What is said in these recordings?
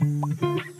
Thank you.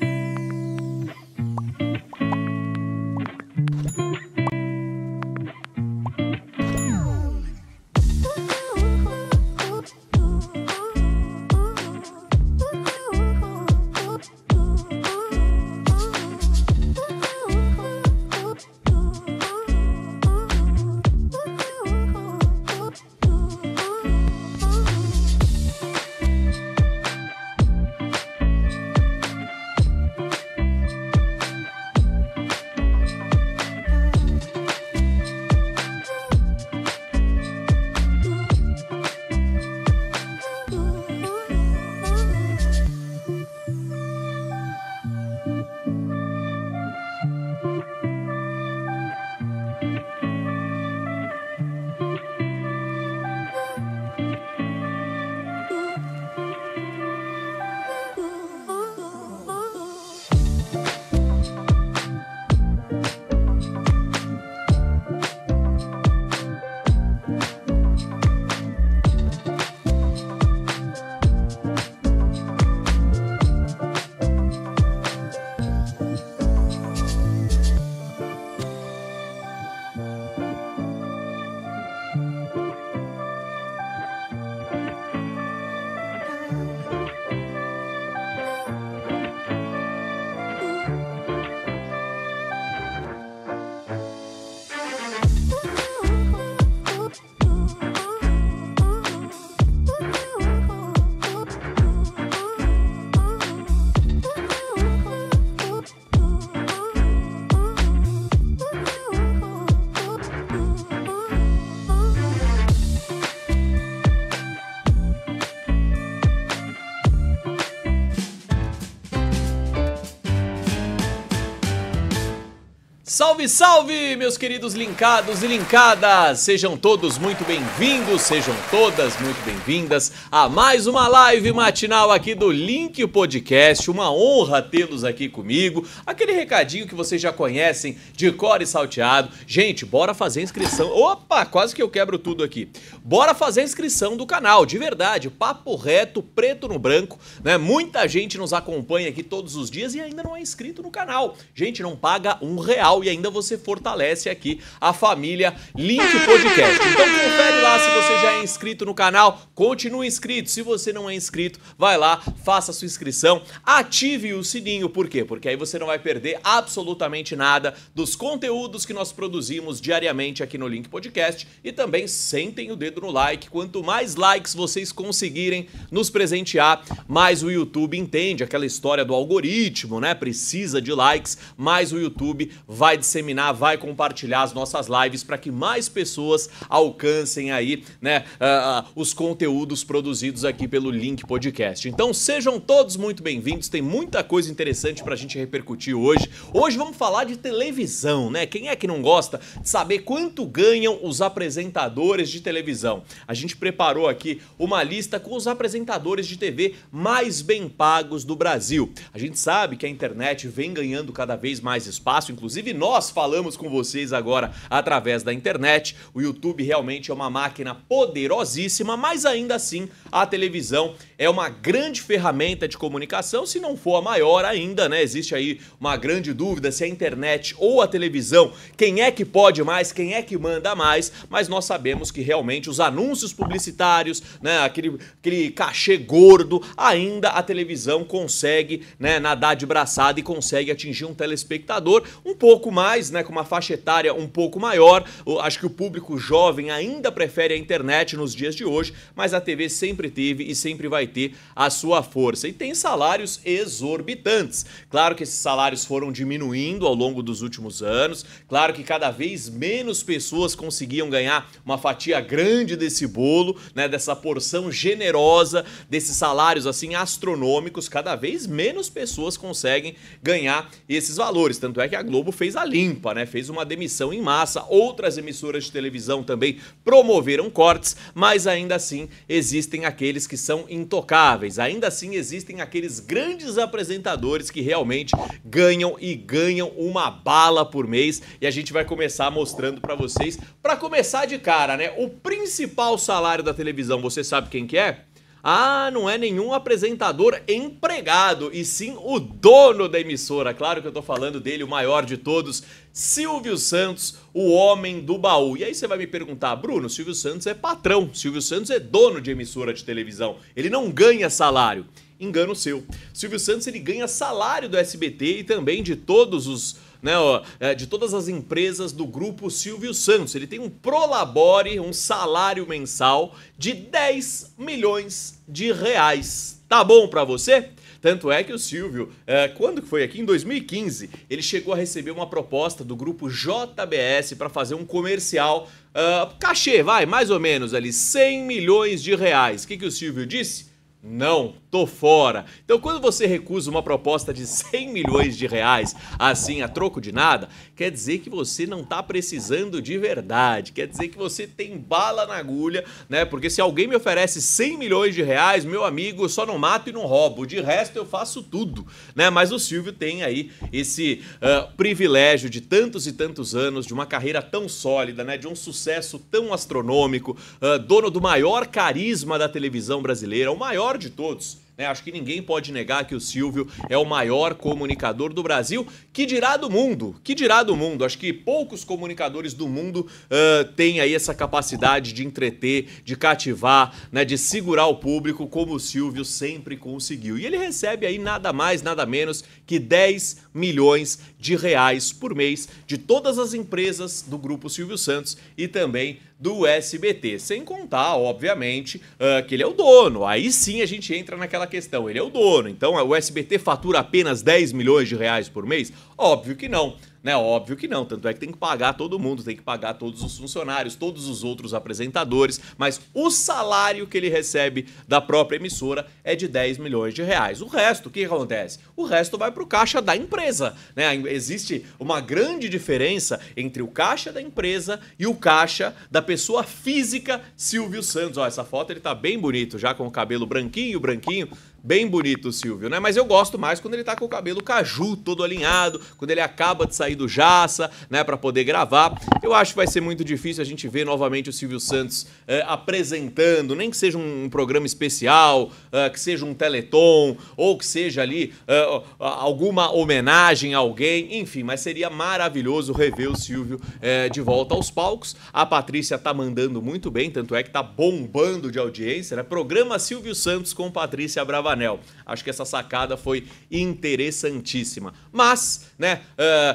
Salve, salve, meus queridos linkados e linkadas! Sejam todos muito bem-vindos, sejam todas muito bem-vindas a mais uma live matinal aqui do Link Podcast. Uma honra tê-los aqui comigo. Aquele recadinho que vocês já conhecem de core salteado. Gente, bora fazer inscrição. Opa, quase que eu quebro tudo aqui. Bora fazer inscrição do canal, de verdade. Papo reto, preto no branco, né? Muita gente nos acompanha aqui todos os dias e ainda não é inscrito no canal. Gente, não paga um real e ainda você fortalece aqui a família Link Podcast. Então confere lá se você já é inscrito no canal, continue inscrito inscrito. Se você não é inscrito, vai lá, faça a sua inscrição, ative o sininho. Por quê? Porque aí você não vai perder absolutamente nada dos conteúdos que nós produzimos diariamente aqui no Link Podcast. E também sentem o dedo no like. Quanto mais likes vocês conseguirem nos presentear, mais o YouTube entende aquela história do algoritmo, né? Precisa de likes, mais o YouTube vai disseminar, vai compartilhar as nossas lives para que mais pessoas alcancem aí, né, uh, uh, os conteúdos produzidos produzidos aqui pelo Link Podcast. Então sejam todos muito bem-vindos, tem muita coisa interessante pra gente repercutir hoje. Hoje vamos falar de televisão, né? Quem é que não gosta de saber quanto ganham os apresentadores de televisão? A gente preparou aqui uma lista com os apresentadores de TV mais bem pagos do Brasil. A gente sabe que a internet vem ganhando cada vez mais espaço, inclusive nós falamos com vocês agora através da internet. O YouTube realmente é uma máquina poderosíssima, mas ainda assim à televisão é uma grande ferramenta de comunicação, se não for a maior ainda, né? Existe aí uma grande dúvida se a internet ou a televisão, quem é que pode mais, quem é que manda mais, mas nós sabemos que realmente os anúncios publicitários, né, aquele, aquele cachê gordo, ainda a televisão consegue, né, nadar de braçada e consegue atingir um telespectador um pouco mais, né, com uma faixa etária um pouco maior. Eu acho que o público jovem ainda prefere a internet nos dias de hoje, mas a TV sempre teve e sempre vai ter a sua força. E tem salários exorbitantes. Claro que esses salários foram diminuindo ao longo dos últimos anos, claro que cada vez menos pessoas conseguiam ganhar uma fatia grande desse bolo, né, dessa porção generosa desses salários assim astronômicos, cada vez menos pessoas conseguem ganhar esses valores. Tanto é que a Globo fez a limpa, né? Fez uma demissão em massa. Outras emissoras de televisão também promoveram cortes, mas ainda assim existem aqueles que são intolerantes intocáveis. Ainda assim, existem aqueles grandes apresentadores que realmente ganham e ganham uma bala por mês. E a gente vai começar mostrando para vocês. Para começar de cara, né? O principal salário da televisão, você sabe quem que é? Ah, não é nenhum apresentador empregado, e sim o dono da emissora. Claro que eu tô falando dele, o maior de todos, Silvio Santos, o homem do baú. E aí você vai me perguntar, Bruno, Silvio Santos é patrão, Silvio Santos é dono de emissora de televisão, ele não ganha salário. Engano seu. Silvio Santos ele ganha salário do SBT e também de todos os né, ó, é, de todas as empresas do grupo Silvio Santos. Ele tem um prolabore, um salário mensal de 10 milhões de reais. Tá bom para você? Tanto é que o Silvio, é, quando foi aqui? Em 2015, ele chegou a receber uma proposta do grupo JBS para fazer um comercial. Uh, cachê, vai, mais ou menos ali, 100 milhões de reais. O que, que o Silvio disse? Não, tô fora. Então, quando você recusa uma proposta de 100 milhões de reais assim a troco de nada, quer dizer que você não está precisando de verdade, quer dizer que você tem bala na agulha, né? Porque se alguém me oferece 100 milhões de reais, meu amigo, eu só não mato e não roubo, de resto eu faço tudo, né? Mas o Silvio tem aí esse uh, privilégio de tantos e tantos anos, de uma carreira tão sólida, né? De um sucesso tão astronômico, uh, dono do maior carisma da televisão brasileira, o maior de todos. Né? Acho que ninguém pode negar que o Silvio é o maior comunicador do Brasil, que dirá do mundo, que dirá do mundo. Acho que poucos comunicadores do mundo uh, têm aí essa capacidade de entreter, de cativar, né, de segurar o público como o Silvio sempre conseguiu. E ele recebe aí nada mais, nada menos que 10 milhões de reais por mês de todas as empresas do grupo Silvio Santos e também do SBT. Sem contar, obviamente, uh, que ele é o dono. Aí sim a gente entra naquela questão. Ele é o dono. Então o SBT fatura apenas 10 milhões de reais por mês? Óbvio que não. Né? Óbvio que não, tanto é que tem que pagar todo mundo, tem que pagar todos os funcionários, todos os outros apresentadores, mas o salário que ele recebe da própria emissora é de 10 milhões de reais. O resto, o que acontece? O resto vai para o caixa da empresa. Né? Existe uma grande diferença entre o caixa da empresa e o caixa da pessoa física Silvio Santos. Ó, essa foto ele tá bem bonito, já com o cabelo branquinho, branquinho, Bem bonito o Silvio, né? Mas eu gosto mais quando ele tá com o cabelo caju, todo alinhado, quando ele acaba de sair do jaça, né, para poder gravar. Eu acho que vai ser muito difícil a gente ver novamente o Silvio Santos eh, apresentando, nem que seja um, programa especial, eh, que seja um teleton, ou que seja ali eh, alguma homenagem a alguém, enfim, mas seria maravilhoso rever o Silvio eh, de volta aos palcos. A Patrícia tá mandando muito bem, tanto é que tá bombando de audiência, né? Programa Silvio Santos com Patrícia Brava Abravanel. Acho que essa sacada foi interessantíssima. Mas, né,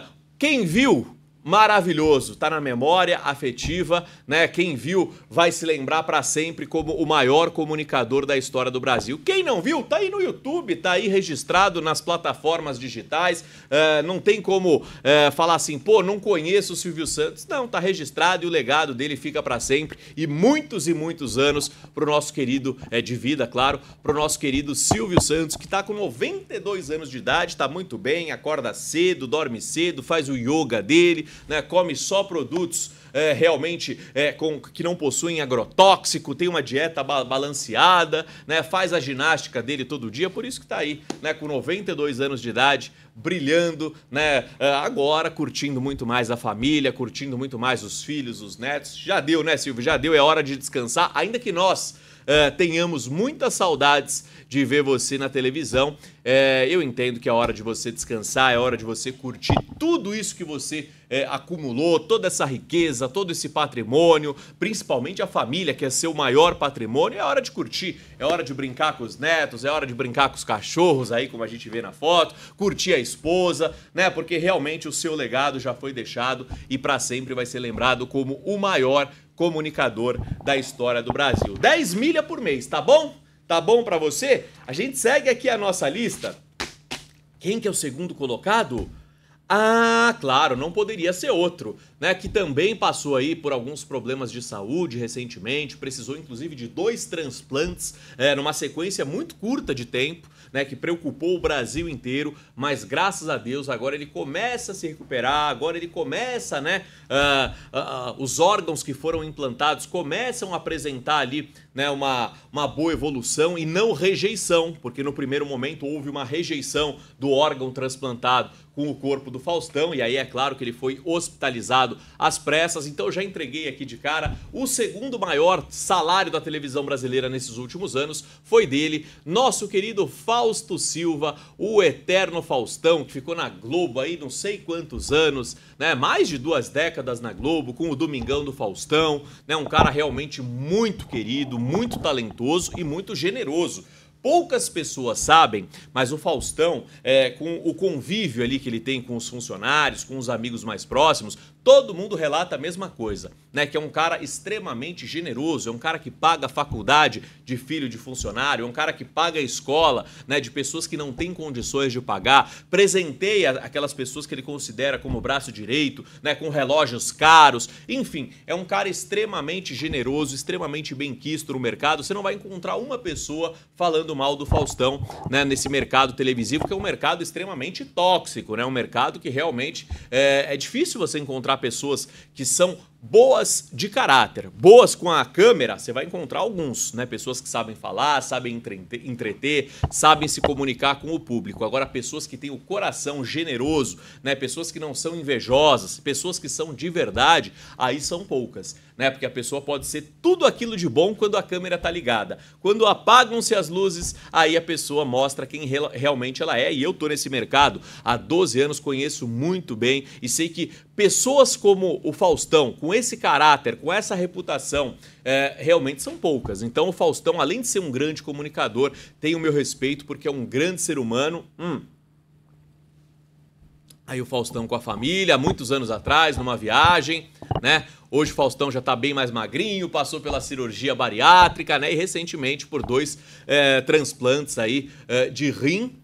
uh, quem viu maravilhoso, tá na memória afetiva, né? Quem viu vai se lembrar para sempre como o maior comunicador da história do Brasil. Quem não viu, tá aí no YouTube, tá aí registrado nas plataformas digitais. É, não tem como é, falar assim, pô, não conheço o Silvio Santos. Não, tá registrado e o legado dele fica para sempre e muitos e muitos anos pro nosso querido é de vida, claro, pro nosso querido Silvio Santos, que tá com 92 anos de idade, tá muito bem, acorda cedo, dorme cedo, faz o yoga dele, né, come só produtos é, realmente é, com, que não possuem agrotóxico, tem uma dieta ba balanceada, né, faz a ginástica dele todo dia, por isso que está aí, né, com 92 anos de idade, brilhando, né, é, agora curtindo muito mais a família, curtindo muito mais os filhos, os netos. Já deu, né, Silvio? Já deu, é hora de descansar, ainda que nós uh, tenhamos muitas saudades de ver você na televisão. Eh, eu entendo que é hora de você descansar, é hora de você curtir tudo isso que você eh, acumulou, toda essa riqueza, todo esse patrimônio, principalmente a família, que é seu maior patrimônio. É hora de curtir, é hora de brincar com os netos, é hora de brincar com os cachorros aí, como a gente vê na foto, curtir a esposa, né? Porque realmente o seu legado já foi deixado e para sempre vai ser lembrado como o maior comunicador da história do Brasil. 10 milha por mês, tá bom? Tá bom para você? A gente segue aqui a nossa lista. Quem que é o segundo colocado? Ah, claro, não poderia ser outro, né? Que também passou aí por alguns problemas de saúde recentemente, precisou inclusive de dois transplantes é, numa sequência muito curta de tempo né, que preocupou o Brasil inteiro, mas graças a Deus agora ele começa a se recuperar, agora ele começa, né, uh, uh, os órgãos que foram implantados começam a apresentar ali né, uma, uma boa evolução e não rejeição, porque no primeiro momento houve uma rejeição do órgão transplantado com o corpo do Faustão, e aí é claro que ele foi hospitalizado às pressas. Então já entreguei aqui de cara o segundo maior salário da televisão brasileira nesses últimos anos foi dele, nosso querido Fausto Silva, o eterno Faustão, que ficou na Globo aí não sei quantos anos, né? Mais de duas décadas na Globo, com o Domingão do Faustão, né? Um cara realmente muito querido, muito talentoso e muito generoso poucas pessoas sabem, mas o Faustão, é, com o convívio ali que ele tem com os funcionários, com os amigos mais próximos, todo mundo relata a mesma coisa, né? Que é um cara extremamente generoso, é um cara que paga a faculdade de filho de funcionário, é um cara que paga a escola, né? De pessoas que não têm condições de pagar, presenteia aquelas pessoas que ele considera como braço direito, né? Com relógios caros, enfim, é um cara extremamente generoso, extremamente bem quisto no mercado. Você não vai encontrar uma pessoa falando mal do Faustão, né? Nesse mercado televisivo que é um mercado extremamente tóxico, né? Um mercado que realmente é, é difícil você encontrar encontrar pessoas que são boas de caráter, boas com a câmera, você vai encontrar alguns, né? Pessoas que sabem falar, sabem entreter, sabem se comunicar com o público. Agora, pessoas que têm o coração generoso, né? Pessoas que não são invejosas, pessoas que são de verdade, aí são poucas, né? Porque a pessoa pode ser tudo aquilo de bom quando a câmera tá ligada. Quando apagam-se as luzes, aí a pessoa mostra quem realmente ela é. E eu tô nesse mercado há 12 anos, conheço muito bem e sei que pessoas como o Faustão, com com esse caráter, com essa reputação, é, realmente são poucas. Então o Faustão, além de ser um grande comunicador, tem o meu respeito porque é um grande ser humano. Hum. Aí o Faustão com a família, muitos anos atrás, numa viagem, né? Hoje o Faustão já está bem mais magrinho, passou pela cirurgia bariátrica, né? E recentemente por dois é, transplantes aí é, de rim.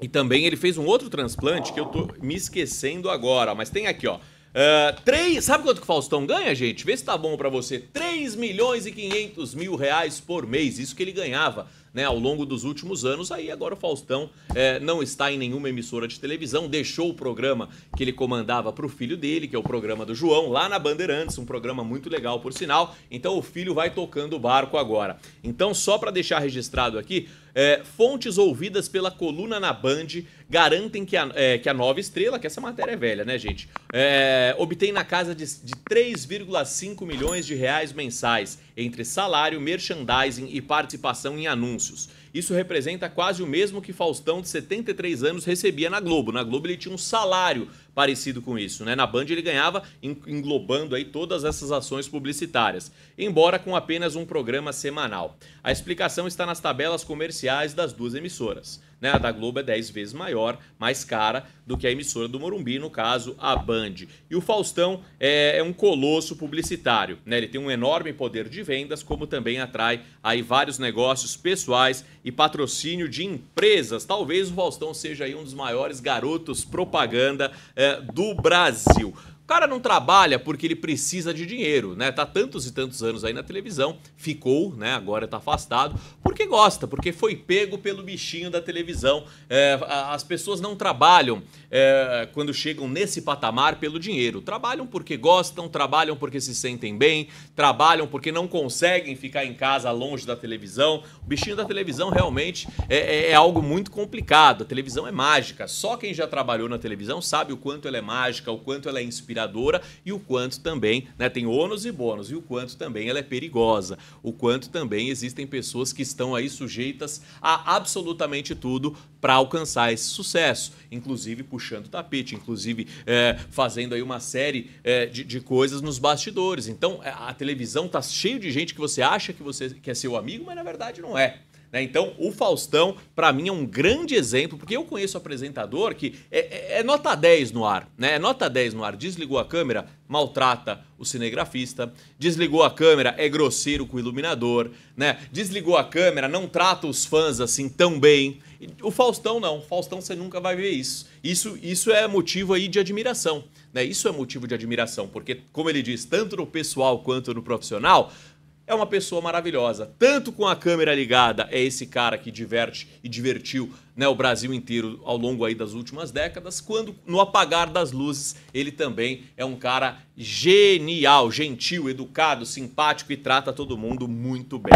E também ele fez um outro transplante que eu tô me esquecendo agora, mas tem aqui, ó. Uh, três, sabe quanto que o Faustão ganha, gente? Vê se tá bom para você. 3 milhões e 500 mil reais por mês, isso que ele ganhava né, ao longo dos últimos anos. Aí agora o Faustão é, não está em nenhuma emissora de televisão, deixou o programa que ele comandava para o filho dele, que é o programa do João, lá na Bandeirantes, um programa muito legal, por sinal. Então o filho vai tocando o barco agora. Então, só para deixar registrado aqui, é, fontes ouvidas pela coluna na Band garantem que a, é, que a nova estrela, que essa matéria é velha, né, gente? É, obtém na casa de, de 3,5 milhões de reais mensais entre salário, merchandising e participação em anúncios. Isso representa quase o mesmo que Faustão, de 73 anos, recebia na Globo. Na Globo ele tinha um salário parecido com isso, né? Na Band ele ganhava englobando aí todas essas ações publicitárias, embora com apenas um programa semanal. A explicação está nas tabelas comerciais das duas emissoras. Né? A da Globo é 10 vezes maior, mais cara do que a emissora do Morumbi, no caso, a Band. E o Faustão é, é um colosso publicitário. Né? Ele tem um enorme poder de vendas, como também atrai aí vários negócios pessoais e patrocínio de empresas. Talvez o Faustão seja aí um dos maiores garotos propaganda é, do Brasil cara não trabalha porque ele precisa de dinheiro, né? Tá tantos e tantos anos aí na televisão, ficou, né? Agora tá afastado, porque gosta, porque foi pego pelo bichinho da televisão. É, as pessoas não trabalham é, quando chegam nesse patamar pelo dinheiro. Trabalham porque gostam, trabalham porque se sentem bem, trabalham porque não conseguem ficar em casa longe da televisão. O bichinho da televisão realmente é, é, é algo muito complicado. A televisão é mágica. Só quem já trabalhou na televisão sabe o quanto ela é mágica, o quanto ela é inspiradora e o quanto também né, tem ônus e bônus, e o quanto também ela é perigosa, o quanto também existem pessoas que estão aí sujeitas a absolutamente tudo para alcançar esse sucesso, inclusive puxando o tapete, inclusive é, fazendo aí uma série é, de, de coisas nos bastidores. Então é, a televisão tá cheio de gente que você acha que você que é seu amigo, mas na verdade não é. Né? Então, o Faustão, para mim, é um grande exemplo, porque eu conheço apresentador que é, é, é, nota 10 no ar, né? É nota 10 no ar. Desligou a câmera, maltrata o cinegrafista, desligou a câmera, é grosseiro com o iluminador, né? Desligou a câmera, não trata os fãs assim tão bem. O Faustão não, o Faustão você nunca vai ver isso. Isso, isso é motivo aí de admiração, né? Isso é motivo de admiração, porque como ele diz, tanto no pessoal quanto no profissional, é uma pessoa maravilhosa. Tanto com a câmera ligada, é esse cara que diverte e divertiu né, o Brasil inteiro ao longo aí das últimas décadas, quando no apagar das luzes, ele também é um cara genial, gentil, educado, simpático e trata todo mundo muito bem.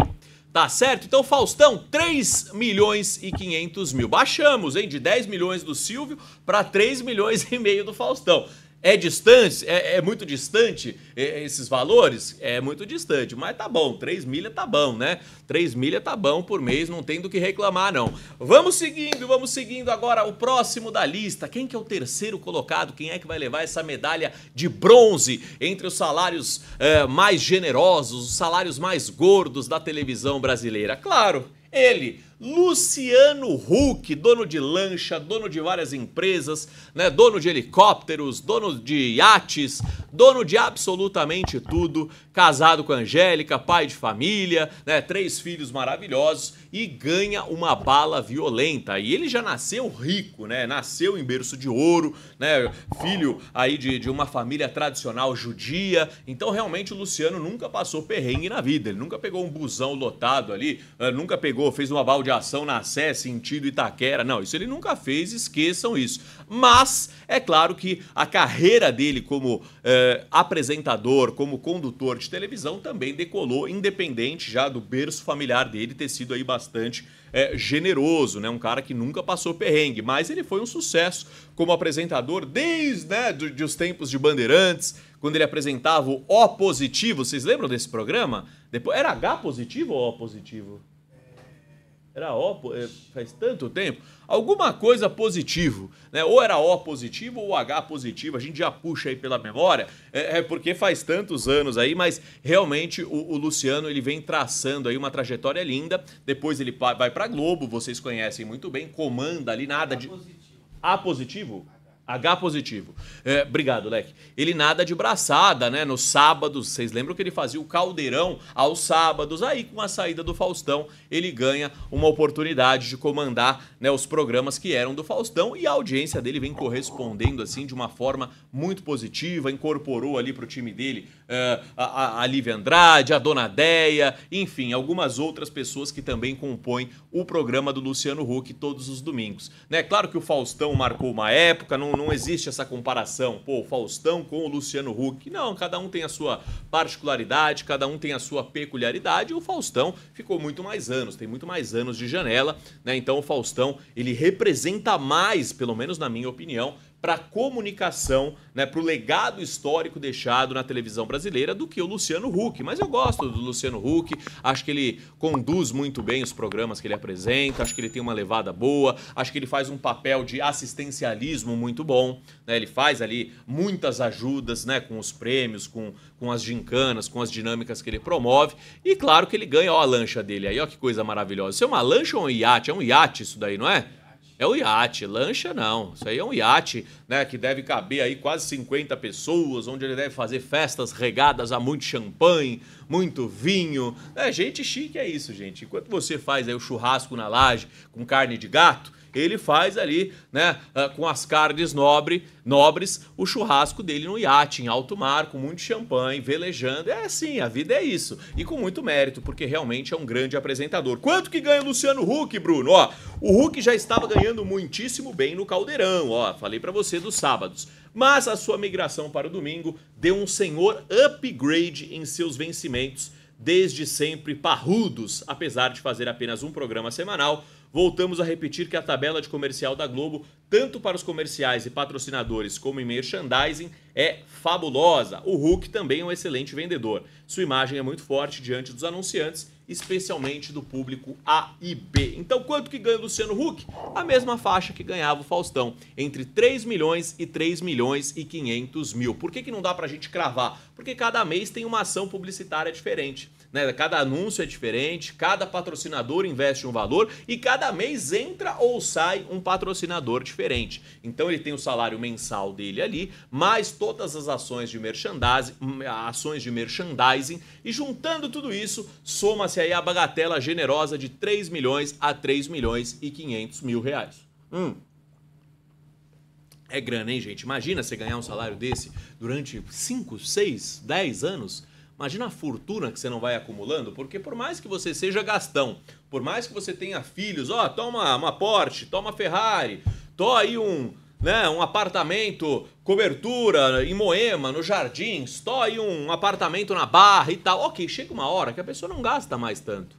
Tá certo? Então, Faustão, 3 milhões e 500 mil. Baixamos, hein? De 10 milhões do Silvio para 3 milhões e meio do Faustão. É distante? É, é muito distante é, é, esses valores? É muito distante, mas tá bom. 3 milha tá bom, né? 3 milha tá bom por mês, não tem do que reclamar, não. Vamos seguindo, vamos seguindo agora o próximo da lista. Quem que é o terceiro colocado? Quem é que vai levar essa medalha de bronze entre os salários é, mais generosos, os salários mais gordos da televisão brasileira? Claro, ele, Luciano Huck, dono de lancha, dono de várias empresas, né? dono de helicópteros, dono de iates, dono de absolutamente tudo, casado com Angélica, pai de família, né? três filhos maravilhosos e ganha uma bala violenta. E ele já nasceu rico, né? Nasceu em berço de ouro, né? Filho aí de, de uma família tradicional judia. Então, realmente, o Luciano nunca passou perrengue na vida. Ele nunca pegou um busão lotado ali, eh, nunca pegou, fez uma baldeação na Sé, sentido Itaquera. Não, isso ele nunca fez, esqueçam isso. Mas é claro que a carreira dele como eh, apresentador, como condutor de televisão, também decolou, independente já do berço familiar dele ter sido aí bastante eh, generoso, né? Um cara que nunca passou perrengue, mas ele foi um sucesso como apresentador desde né, de os tempos de Bandeirantes, quando ele apresentava o O positivo. Vocês lembram desse programa? Depois, era H positivo ou O positivo? Era O, eh, faz tanto tempo. Alguma coisa positivo, né? Ou era O positivo ou H positivo, a gente já puxa aí pela memória, é, é porque faz tantos anos aí, mas realmente o, o, Luciano ele vem traçando aí uma trajetória linda. Depois ele vai pra Globo, vocês conhecem muito bem, comanda ali nada de. A positivo? A positivo? H positivo. É, obrigado, Leque. Ele nada de braçada, né? Nos sábados, vocês lembram que ele fazia o caldeirão aos sábados. Aí, com a saída do Faustão, ele ganha uma oportunidade de comandar né, os programas que eram do Faustão e a audiência dele vem correspondendo assim de uma forma muito positiva. Incorporou ali para o time dele é, a, a Lívia Andrade, a Dona Deia, enfim, algumas outras pessoas que também compõem o programa do Luciano Huck todos os domingos. Né? Claro que o Faustão marcou uma época, não não existe essa comparação, pô, o Faustão com o Luciano Huck. Não, cada um tem a sua particularidade, cada um tem a sua peculiaridade. E o Faustão ficou muito mais anos, tem muito mais anos de janela, né? Então o Faustão, ele representa mais, pelo menos na minha opinião, para a comunicação, né, para o legado histórico deixado na televisão brasileira do que o Luciano Huck. Mas eu gosto do Luciano Huck, acho que ele conduz muito bem os programas que ele apresenta, acho que ele tem uma levada boa, acho que ele faz um papel de assistencialismo muito bom. Né, ele faz ali muitas ajudas né, com os prêmios, com, com as gincanas, com as dinâmicas que ele promove. E claro que ele ganha ó, a lancha dele aí, ó que coisa maravilhosa. Isso é uma lancha ou um iate? É um iate isso daí, não é? É o iate, lancha não. Isso aí é um iate, né, que deve caber aí quase 50 pessoas, onde ele deve fazer festas regadas a muito champanhe, muito vinho. É, gente chique é isso, gente. Enquanto você faz aí o churrasco na laje com carne de gato, ele faz ali, né, ah, com as carnes nobre, nobres, o churrasco dele no iate, em alto mar, com muito champanhe, velejando. É assim, a vida é isso. E com muito mérito, porque realmente é um grande apresentador. Quanto que ganha o Luciano Huck, Bruno? Ó, o Huck já estava ganhando muitíssimo bem no Caldeirão, ó, falei para você dos sábados mas a sua migração para o domingo deu um senhor upgrade em seus vencimentos, desde sempre parrudos, apesar de fazer apenas um programa semanal voltamos a repetir que a tabela de comercial da Globo, tanto para os comerciais e patrocinadores como em merchandising, é fabulosa. O Hulk também é um excelente vendedor. Sua imagem é muito forte diante dos anunciantes, especialmente do público A e B. Então, quanto que ganha o Luciano Huck? A mesma faixa que ganhava o Faustão, entre 3 milhões e 3 milhões e 500 mil. Por que, que não dá para a gente cravar? Porque cada mês tem uma ação publicitária diferente. Né? Cada anúncio é diferente, cada patrocinador investe um valor e cada mês entra ou sai um patrocinador diferente. Então ele tem o salário mensal dele ali, mais todas as ações de merchandising, hum, ações de merchandising e juntando tudo isso, soma-se aí a bagatela generosa de 3 milhões a 3 milhões e 500 mil reais. Hum. É grana, hein, gente? Imagina você ganhar um salário desse durante 5, 6, 10 anos. Imagina a fortuna que você não vai acumulando, porque por mais que você seja gastão, por mais que você tenha filhos, ó, toma uma Porsche, toma Ferrari, toma aí um, né, um apartamento, cobertura em Moema, no Jardins, toma aí um apartamento na Barra e tal. Ok, chega uma hora que a pessoa não gasta mais tanto.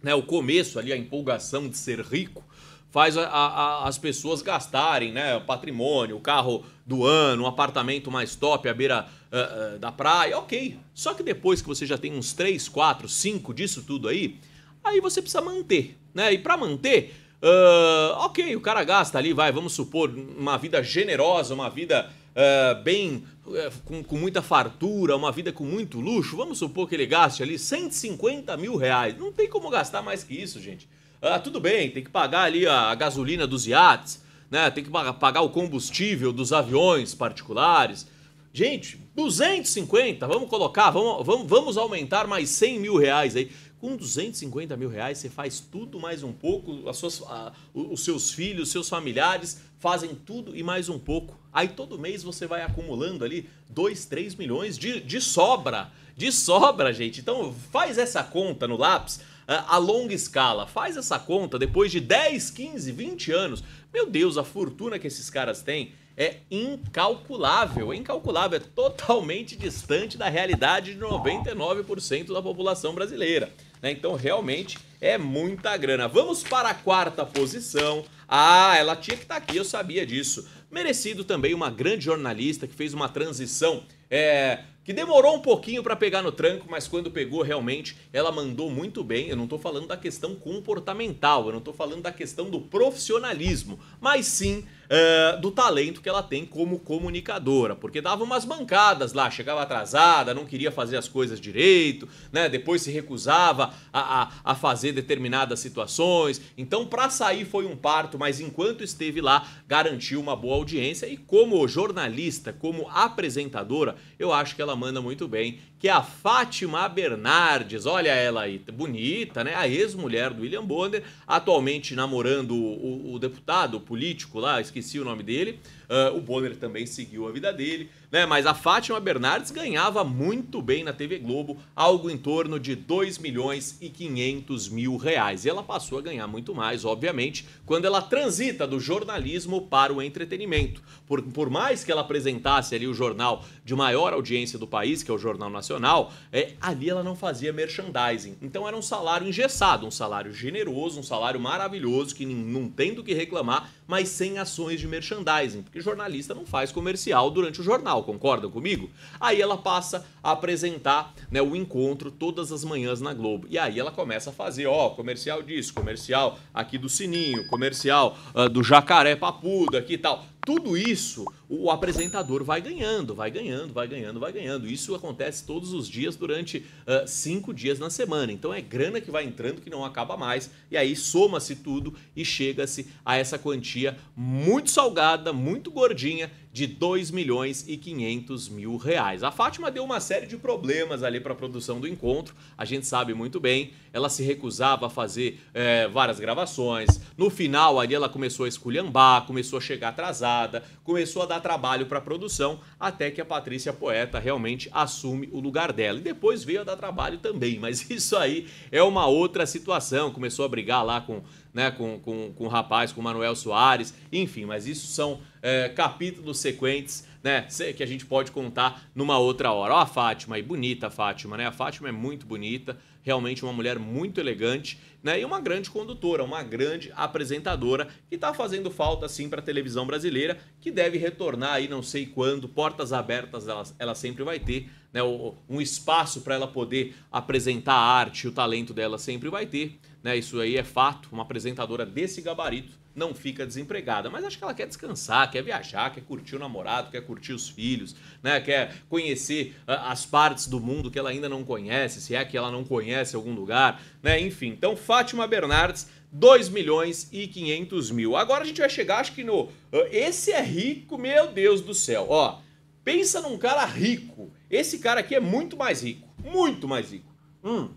Né, o começo ali, a empolgação de ser rico, faz a, a, as pessoas gastarem, né? O patrimônio, o carro do ano, um apartamento mais top à beira uh, uh, da praia, ok. Só que depois que você já tem uns 3, 4, 5 disso tudo aí, aí você precisa manter, né? E para manter, uh, ok, o cara gasta ali, vai, vamos supor, uma vida generosa, uma vida ah, bem. Eh, com, com muita fartura, uma vida com muito luxo, vamos supor que ele gaste ali 150 mil reais. Não tem como gastar mais que isso, gente. Ah, tudo bem, tem que pagar ali a gasolina dos iates, né? Tem que pagar o combustível dos aviões particulares. Gente, 250, vamos colocar, vamos, vamos, vamos aumentar mais 100 mil reais aí. Com 250 mil reais, você faz tudo mais um pouco, suas, a, os seus filhos, seus familiares fazem tudo e mais um pouco. Aí todo mês você vai acumulando ali 2, 3 milhões de, de sobra. De sobra, gente. Então faz essa conta no lápis. Ah, a longa escala. Faz essa conta depois de 10, 15, 20 anos. Meu Deus, a fortuna que esses caras têm é incalculável, é incalculável, é totalmente distante da realidade de 99% da população brasileira. Né? Então, realmente é muita grana. Vamos para a quarta posição. Ah, ela tinha que estar tá aqui, eu sabia disso. Merecido também uma grande jornalista que fez uma transição é, que demorou um pouquinho para pegar no tranco, mas quando pegou realmente, ela mandou muito bem. Eu não estou falando da questão comportamental, eu não estou falando da questão do profissionalismo, mas sim eh, do talento que ela tem como comunicadora, porque dava umas bancadas lá, chegava atrasada, não queria fazer as coisas direito, né? Depois se recusava a, a, a fazer determinadas situações. Então, para sair foi um parto, mas enquanto esteve lá, garantiu uma boa audiência e como jornalista, como apresentadora, eu acho que ela manda muito bem que é a Fátima Bernardes. Olha ela aí, bonita, né? A ex-mulher do William Bonner, atualmente namorando o, o, deputado político lá, esqueci o nome dele, Uh, o Bonner também seguiu a vida dele, né? Mas a Fátima Bernardes ganhava muito bem na TV Globo, algo em torno de 2 milhões e 500 mil reais. E ela passou a ganhar muito mais, obviamente, quando ela transita do jornalismo para o entretenimento. Por, por mais que ela apresentasse ali o jornal de maior audiência do país, que é o Jornal Nacional, é, ali ela não fazia merchandising. Então era um salário engessado, um salário generoso, um salário maravilhoso, que não tem do que reclamar, mas sem ações de merchandising, porque e jornalista não faz comercial durante o jornal, concordam comigo? Aí ela passa a apresentar né, o encontro todas as manhãs na Globo. E aí ela começa a fazer, ó, comercial disso, comercial aqui do Sininho, comercial uh, do Jacaré Papudo aqui e tal. Tudo isso o apresentador vai ganhando, vai ganhando, vai ganhando, vai ganhando. Isso acontece todos os dias durante uh, cinco dias na semana. Então é grana que vai entrando que não acaba mais, e aí soma-se tudo e chega-se a essa quantia muito salgada, muito gordinha, de 2 milhões e 500 mil reais. A Fátima deu uma série de problemas ali para a produção do encontro, a gente sabe muito bem. Ela se recusava a fazer é, várias gravações. No final ali ela começou a esculhambar, começou a chegar atrasada, começou a dar trabalho para a produção, até que a Patrícia Poeta realmente assume o lugar dela. E depois veio a dar trabalho também, mas isso aí é uma outra situação. Começou a brigar lá com, né, com, com, com o rapaz, com o Manuel Soares, enfim, mas isso são é, capítulos sequentes né, que a gente pode contar numa outra hora. Ó, a Fátima aí, bonita a Fátima, né? A Fátima é muito bonita, realmente uma mulher muito elegante né, e uma grande condutora, uma grande apresentadora que está fazendo falta assim para a televisão brasileira, que deve retornar aí não sei quando, portas abertas ela, ela sempre vai ter, né, um espaço para ela poder apresentar a arte, o talento dela sempre vai ter. Né, isso aí é fato, uma apresentadora desse gabarito não fica desempregada, mas acho que ela quer descansar, quer viajar, quer curtir o namorado, quer curtir os filhos, né? Quer conhecer uh, as partes do mundo que ela ainda não conhece, se é que ela não conhece algum lugar, né? Enfim, então Fátima Bernardes 2 milhões e 500 mil. Agora a gente vai chegar, acho que no. Uh, esse é rico, meu Deus do céu. Ó, pensa num cara rico. Esse cara aqui é muito mais rico. Muito mais rico. Hum.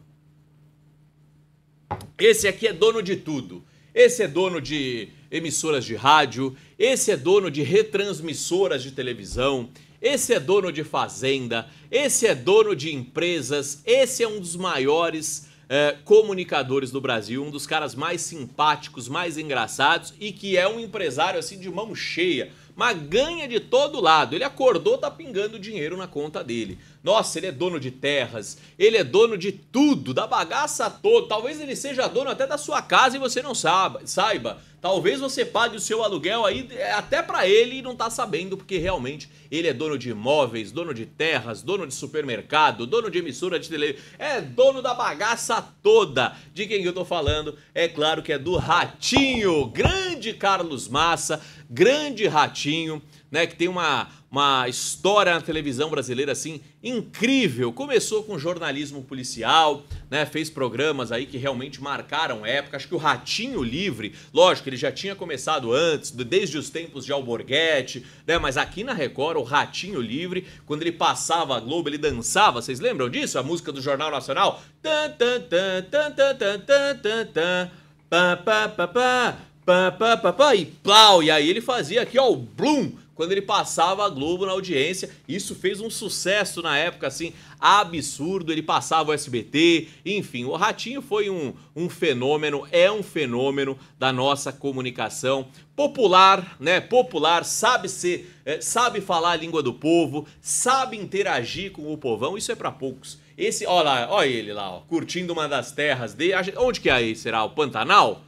Esse aqui é dono de tudo esse é dono de emissoras de rádio, esse é dono de retransmissoras de televisão, esse é dono de fazenda, esse é dono de empresas, esse é um dos maiores eh, comunicadores do Brasil, um dos caras mais simpáticos, mais engraçados e que é um empresário assim de mão cheia, mas ganha de todo lado. Ele acordou, tá pingando dinheiro na conta dele. Nossa, ele é dono de terras, ele é dono de tudo, da bagaça toda. Talvez ele seja dono até da sua casa e você não saiba. saiba. Talvez você pague o seu aluguel aí é, até para ele e não tá sabendo, porque realmente ele é dono de imóveis, dono de terras, dono de supermercado, dono de emissora de televisão. É dono da bagaça toda. De quem eu tô falando? É claro que é do Ratinho, grande Carlos Massa, grande Ratinho, né, que tem uma uma história na televisão brasileira assim incrível. Começou com jornalismo policial, né? Fez programas aí que realmente marcaram época. Acho que o Ratinho Livre, lógico, ele já tinha começado antes, desde os tempos de Alborguete, né? Mas aqui na Record, o Ratinho Livre, quando ele passava a Globo, ele dançava. Vocês lembram disso? A música do Jornal Nacional? Tan tan tan tan tan tan tan tan. e plau, e aí ele fazia aqui, ó, o Bloom, quando ele passava a Globo na audiência. Isso fez um sucesso na época, assim, absurdo. Ele passava o SBT, enfim, o Ratinho foi um, um fenômeno, é um fenômeno da nossa comunicação popular, né? Popular, sabe ser, é, sabe falar a língua do povo, sabe interagir com o povão, isso é para poucos. Esse, olha lá, olha ele lá, ó, curtindo uma das terras dele. Onde que é aí? Será o Pantanal?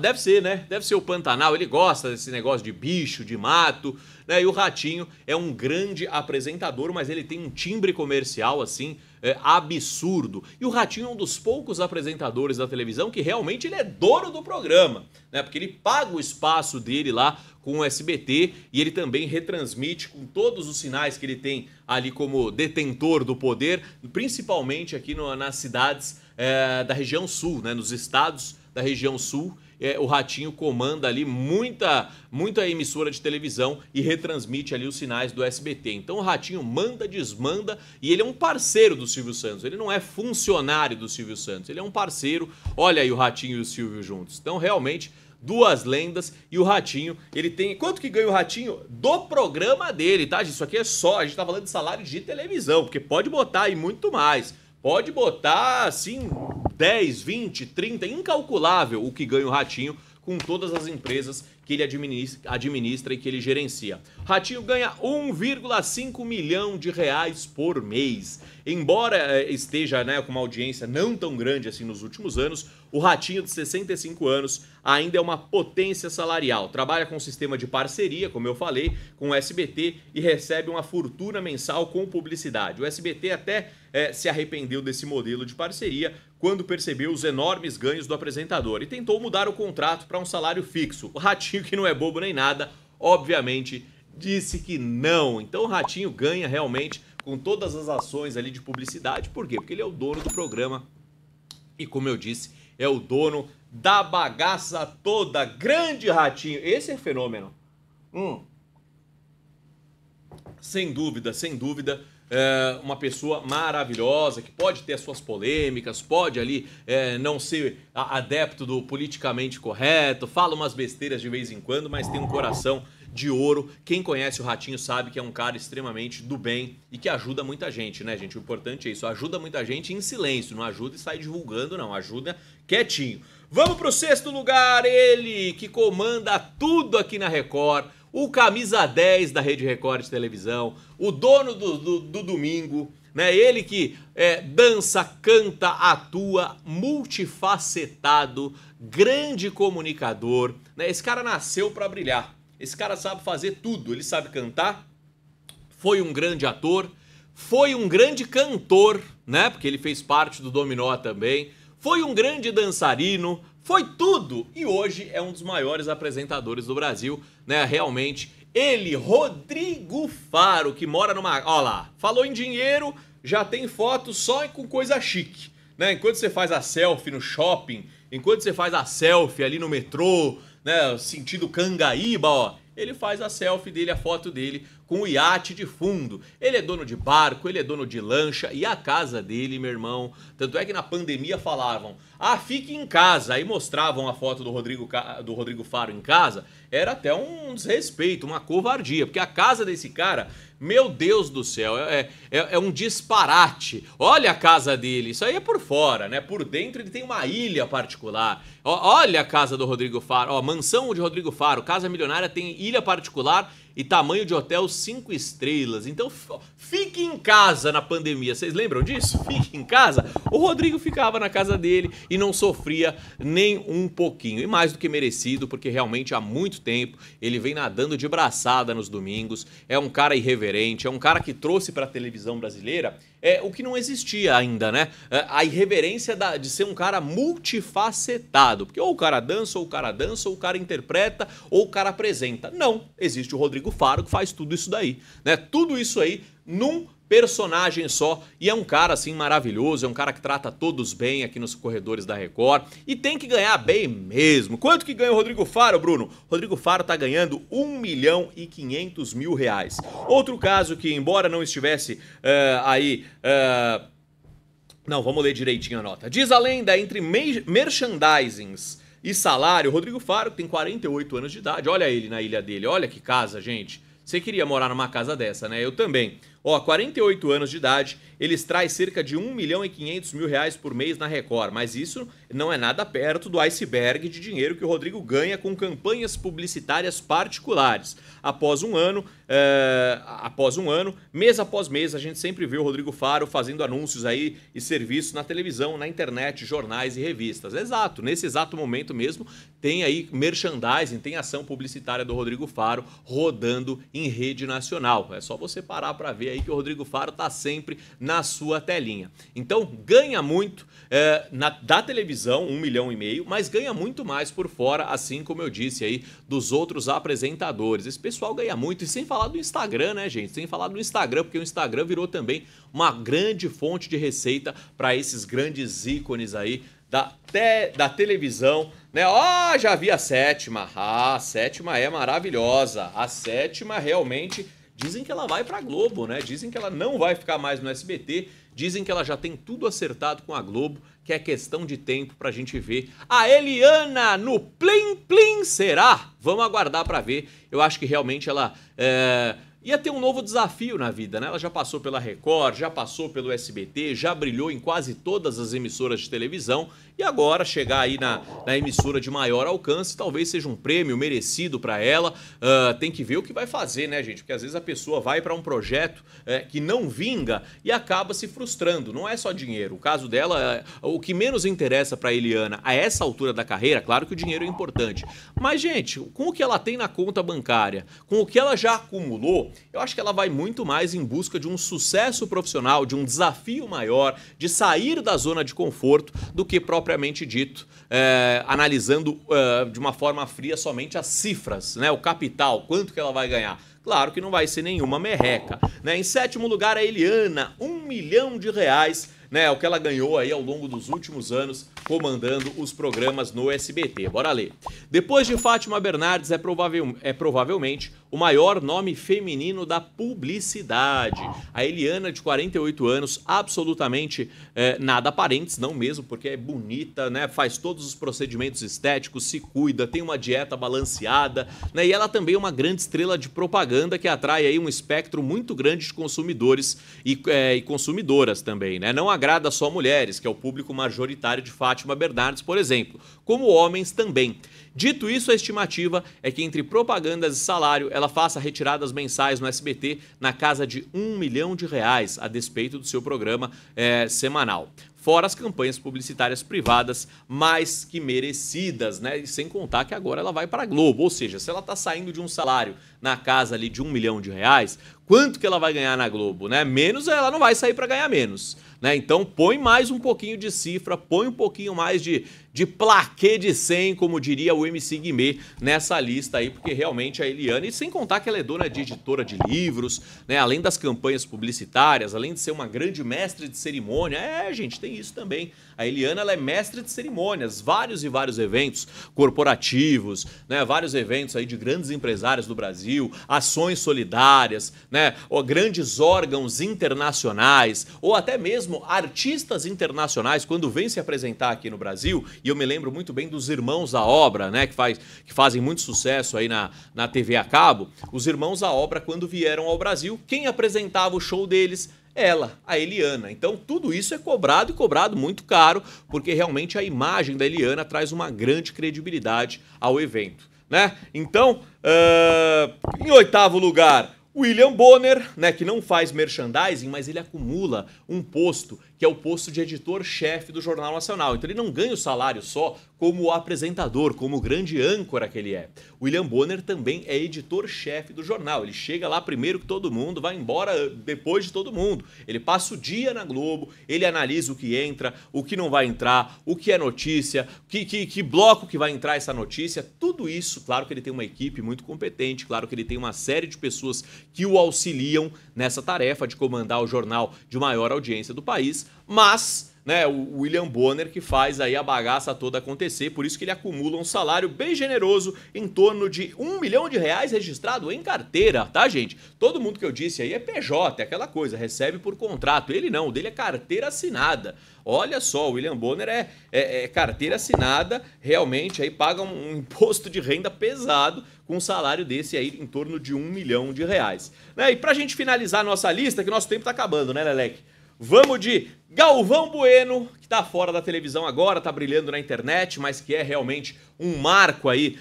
Deve ser, né? Deve ser o Pantanal. Ele gosta desse negócio de bicho, de mato, né? E o Ratinho é um grande apresentador, mas ele tem um timbre comercial, assim, é, absurdo. E o Ratinho é um dos poucos apresentadores da televisão que realmente ele é dono do programa, né? Porque ele paga o espaço dele lá com o SBT e ele também retransmite com todos os sinais que ele tem ali como detentor do poder, principalmente aqui no, nas cidades é, da região sul, né? Nos estados da região sul é, o Ratinho comanda ali muita, muita emissora de televisão e retransmite ali os sinais do SBT. Então o Ratinho manda, desmanda e ele é um parceiro do Silvio Santos. Ele não é funcionário do Silvio Santos, ele é um parceiro. Olha aí o Ratinho e o Silvio juntos. Então realmente duas lendas e o Ratinho, ele tem, quanto que ganha o Ratinho? Do programa dele, tá? Isso aqui é só, a gente tá falando de salário de televisão, porque pode botar aí muito mais pode botar assim 10, 20, 30, incalculável o que ganha o Ratinho com todas as empresas que ele administra, administra, e que ele gerencia. Ratinho ganha 1,5 milhão de reais por mês. Embora eh, esteja né, com uma audiência não tão grande assim nos últimos anos, o Ratinho de 65 anos ainda é uma potência salarial. Trabalha com um sistema de parceria, como eu falei, com o SBT e recebe uma fortuna mensal com publicidade. O SBT até é, se arrependeu desse modelo de parceria, quando percebeu os enormes ganhos do apresentador e tentou mudar o contrato para um salário fixo. O Ratinho, que não é bobo nem nada, obviamente disse que não. Então o Ratinho ganha realmente com todas as ações ali de publicidade. Por quê? Porque ele é o dono do programa e, como eu disse, é o dono da bagaça toda. Grande Ratinho. Esse é fenômeno. Hum. Sem dúvida, sem dúvida é, uma pessoa maravilhosa, que pode ter as suas polêmicas, pode ali é, não ser adepto do politicamente correto, fala umas besteiras de vez em quando, mas tem um coração de ouro. Quem conhece o Ratinho sabe que é um cara extremamente do bem e que ajuda muita gente, né, gente? O importante é isso, ajuda muita gente em silêncio, não ajuda e sai divulgando, não, ajuda quietinho. Vamos pro sexto lugar, ele que comanda tudo aqui na Record o camisa 10 da Rede Record de televisão, o dono do, do, do domingo, né? Ele que é, dança, canta, atua, multifacetado, grande comunicador, né? Esse cara nasceu para brilhar. Esse cara sabe fazer tudo. Ele sabe cantar, foi um grande ator, foi um grande cantor, né? Porque ele fez parte do Dominó também. Foi um grande dançarino, foi tudo e hoje é um dos maiores apresentadores do Brasil, né? Realmente, ele, Rodrigo Faro, que mora numa. Olha lá, falou em dinheiro, já tem foto só com coisa chique, né? Enquanto você faz a selfie no shopping, enquanto você faz a selfie ali no metrô, né? Sentido Cangaíba, ó ele faz a selfie dele, a foto dele, com o iate de fundo. Ele é dono de barco, ele é dono de lancha e a casa dele, meu irmão. Tanto é que na pandemia falavam, ah, fique em casa. Aí mostravam a foto do Rodrigo, do Rodrigo Faro em casa era até um desrespeito, uma covardia, porque a casa desse cara, meu Deus do céu, é, é, é, é, um disparate. Olha a casa dele, isso aí é por fora, né? Por dentro ele tem uma ilha particular. olha a casa do Rodrigo Faro, ó, mansão de Rodrigo Faro, casa milionária tem ilha particular e tamanho de hotel 5 estrelas. Então fique em casa na pandemia. Vocês lembram disso? Fique em casa. O Rodrigo ficava na casa dele e não sofria nem um pouquinho. E mais do que merecido, porque realmente há muito tempo ele vem nadando de braçada nos domingos. É um cara irreverente, é um cara que trouxe para a televisão brasileira é, o que não existia ainda, né? É, a irreverência da, de ser um cara multifacetado. Porque ou o cara dança, ou o cara dança, ou o cara interpreta, ou o cara apresenta. Não, existe o Rodrigo Faro que faz tudo isso daí, né? Tudo isso aí num personagem só e é um cara assim maravilhoso, é um cara que trata todos bem aqui nos corredores da Record e tem que ganhar bem mesmo. Quanto que ganha o Rodrigo Faro, Bruno? Rodrigo Faro tá ganhando 1 milhão e 500 mil reais. Outro caso que, embora não estivesse uh, aí. Uh... não, vamos ler direitinho a nota. Diz a lenda entre merchandisings e salário, Rodrigo Faro tem 48 anos de idade. Olha ele na ilha dele, olha que casa, gente. Você queria morar numa casa dessa, né? Eu também. Ó, 48 anos de idade, eles trazem cerca de 1 milhão e 500 mil reais por mês na Record, mas isso não é nada perto do iceberg de dinheiro que o Rodrigo ganha com campanhas publicitárias particulares. Após um ano, é, após um ano, mês após mês, a gente sempre vê o Rodrigo Faro fazendo anúncios aí e serviços na televisão, na internet, jornais e revistas. Exato, nesse exato momento mesmo, tem aí merchandising, tem ação publicitária do Rodrigo Faro rodando em rede nacional. É só você parar para ver aí que o Rodrigo Faro está sempre na sua telinha. Então, ganha muito é, na, da televisão, um milhão e meio, mas ganha muito mais por fora, assim como eu disse aí, dos outros apresentadores. Esse pessoal ganha muito, e sem falar do Instagram, né, gente? Sem falar do Instagram, porque o Instagram virou também uma grande fonte de receita para esses grandes ícones aí da, te, da televisão, né? Ó, oh, já vi a sétima. Ah, a sétima é maravilhosa. A sétima realmente Dizem que ela vai para Globo, né? Dizem que ela não vai ficar mais no SBT. Dizem que ela já tem tudo acertado com a Globo, que é questão de tempo para a gente ver a Eliana no Plim Plim. Será? Vamos aguardar para ver. Eu acho que realmente ela é, ia ter um novo desafio na vida, né? Ela já passou pela Record, já passou pelo SBT, já brilhou em quase todas as emissoras de televisão e agora chegar aí na, na emissora de maior alcance, talvez seja um prêmio merecido para ela. Uh, tem que ver o que vai fazer, né, gente? Porque às vezes a pessoa vai para um projeto é, que não vinga e acaba se frustrando. Não é só dinheiro. O caso dela, é, o que menos interessa para Eliana a essa altura da carreira, claro que o dinheiro é importante. Mas, gente, com o que ela tem na conta bancária, com o que ela já acumulou, eu acho que ela vai muito mais em busca de um sucesso profissional, de um desafio maior, de sair da zona de conforto do que própria propriamente dito, é, analisando é, de uma forma fria somente as cifras, né? O capital, quanto que ela vai ganhar. Claro que não vai ser nenhuma merreca. Né? Em sétimo lugar, a Eliana, um milhão de reais, né? É o que ela ganhou aí ao longo dos últimos anos, comandando os programas no SBT. Bora ler. Depois de Fátima Bernardes, é, provável, é provavelmente o maior nome feminino da publicidade. A Eliana, de 48 anos, absolutamente é, nada aparentes, não mesmo, porque é bonita, né? Faz todos os procedimentos estéticos, se cuida, tem uma dieta balanceada, né? E ela também é uma grande estrela de propaganda que atrai aí um espectro muito grande de consumidores e, é, e consumidoras também, né? Não agrada só mulheres, que é o público majoritário de Fátima Bernardes, por exemplo, como homens também. Dito isso, a estimativa é que entre propagandas e salário, ela faça retiradas mensais no SBT na casa de um milhão de reais, a despeito do seu programa é, semanal fora as campanhas publicitárias privadas mais que merecidas, né? E sem contar que agora ela vai para a Globo, ou seja, se ela está saindo de um salário na casa ali de um milhão de reais, quanto que ela vai ganhar na Globo, né? Menos ela não vai sair para ganhar menos, né? Então põe mais um pouquinho de cifra, põe um pouquinho mais de, de plaquê de 100, como diria o MC Guimê, nessa lista aí, porque realmente a Eliana, e sem contar que ela é dona de editora de livros, né? Além das campanhas publicitárias, além de ser uma grande mestre de cerimônia, é, gente, tem isso também. A Eliana, ela é mestre de cerimônias, vários e vários eventos corporativos, né? Vários eventos aí de grandes empresários do Brasil, ações solidárias, né? né, ou grandes órgãos internacionais, ou até mesmo artistas internacionais, quando vêm se apresentar aqui no Brasil, e eu me lembro muito bem dos Irmãos à Obra, né, que, faz, que fazem muito sucesso aí na, na TV a cabo, os Irmãos à Obra, quando vieram ao Brasil, quem apresentava o show deles ela, a Eliana. Então tudo isso é cobrado e cobrado muito caro, porque realmente a imagem da Eliana traz uma grande credibilidade ao evento. Né? Então, uh, em oitavo lugar, William Bonner, né, que não faz merchandising, mas ele acumula um posto que é o posto de editor-chefe do Jornal Nacional. Então ele não ganha o salário só como apresentador, como grande âncora que ele é. William Bonner também é editor-chefe do jornal. Ele chega lá primeiro que todo mundo, vai embora depois de todo mundo. Ele passa o dia na Globo, ele analisa o que entra, o que não vai entrar, o que é notícia, que, que, que bloco que vai entrar essa notícia. Tudo isso, claro que ele tem uma equipe muito competente, claro que ele tem uma série de pessoas que o auxiliam nessa tarefa de comandar o jornal de maior audiência do país, mas né, o William Bonner que faz aí a bagaça toda acontecer, por isso que ele acumula um salário bem generoso, em torno de um milhão de reais registrado em carteira, tá, gente? Todo mundo que eu disse aí é PJ, é aquela coisa, recebe por contrato. Ele não, o dele é carteira assinada. Olha só, o William Bonner é, é, é carteira assinada, realmente aí paga um, um imposto de renda pesado com um salário desse aí em torno de um milhão de reais. Né? E pra gente finalizar nossa lista, que nosso tempo tá acabando, né, Lelec? Vamos de Galvão Bueno, que está fora da televisão agora, está brilhando na internet, mas que é realmente um marco aí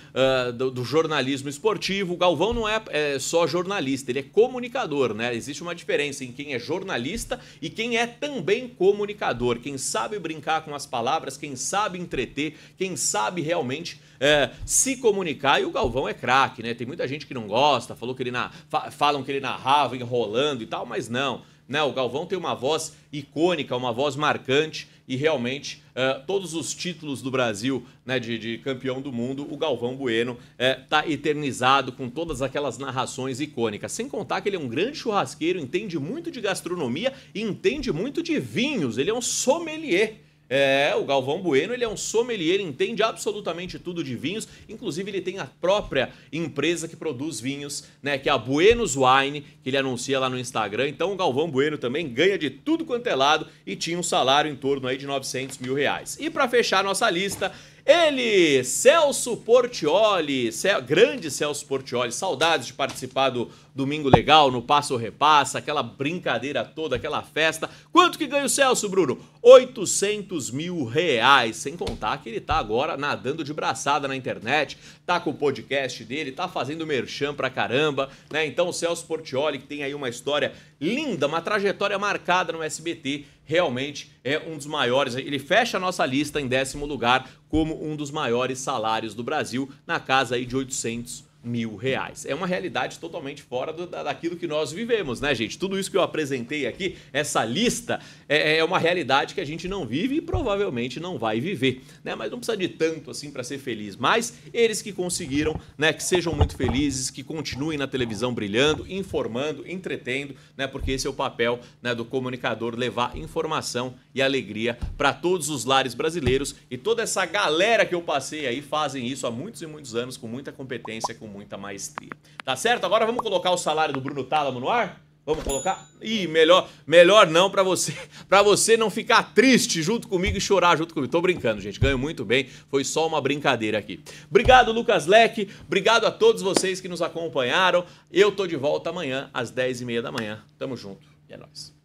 uh, do, do, jornalismo esportivo. O Galvão não é, é, só jornalista, ele é comunicador, né? Existe uma diferença em quem é jornalista e quem é também comunicador. Quem sabe brincar com as palavras, quem sabe entreter, quem sabe realmente é, se comunicar. E o Galvão é craque, né? Tem muita gente que não gosta, falou que ele na, falam que ele narrava enrolando e tal, mas não. Né? O Galvão tem uma voz icônica, uma voz marcante e realmente uh, todos os títulos do Brasil né, de, de, campeão do mundo, o Galvão Bueno está é, uh, eternizado com todas aquelas narrações icônicas. Sem contar que ele é um grande churrasqueiro, entende muito de gastronomia e entende muito de vinhos. Ele é um sommelier. É, o Galvão Bueno, ele é um sommelier, entende absolutamente tudo de vinhos, inclusive ele tem a própria empresa que produz vinhos, né, que é a Buenos Wine, que ele anuncia lá no Instagram. Então o Galvão Bueno também ganha de tudo quanto é lado e tinha um salário em torno aí de 900 mil reais. E para fechar nossa lista, ele, Celso Portioli, Cel grande Celso Portioli, saudades de participar do Domingo Legal, no Passo Repassa, aquela brincadeira toda, aquela festa. Quanto que ganha o Celso, Bruno? 800 mil reais, sem contar que ele tá agora nadando de braçada na internet, tá com o podcast dele, tá fazendo merchan pra caramba, né? Então o Celso Portioli, que tem aí uma história linda, uma trajetória marcada no SBT, realmente é um dos maiores. Ele fecha a nossa lista em décimo lugar como um dos maiores salários do Brasil, na casa aí de 800 mil reais. É uma realidade totalmente fora do, da, daquilo que nós vivemos, né, gente? Tudo isso que eu apresentei aqui, essa lista, é, é, é uma realidade que a gente não vive e provavelmente não vai viver, né? Mas não precisa de tanto assim para ser feliz. Mas eles que conseguiram, né, que sejam muito felizes, que continuem na televisão brilhando, informando, entretendo, né? Porque esse é o papel né, do comunicador, levar informação e alegria para todos os lares brasileiros e toda essa galera que eu passei aí fazem isso há muitos e muitos anos com muita competência, com com muita maestria. Tá certo? Agora vamos colocar o salário do Bruno Tálamo no ar? Vamos colocar? Ih, melhor, melhor não para você, para você não ficar triste junto comigo e chorar junto comigo. Tô brincando, gente. Ganho muito bem. Foi só uma brincadeira aqui. Obrigado, Lucas Leque. Obrigado a todos vocês que nos acompanharam. Eu tô de volta amanhã às 10 e meia da manhã. Tamo junto. E é nóis.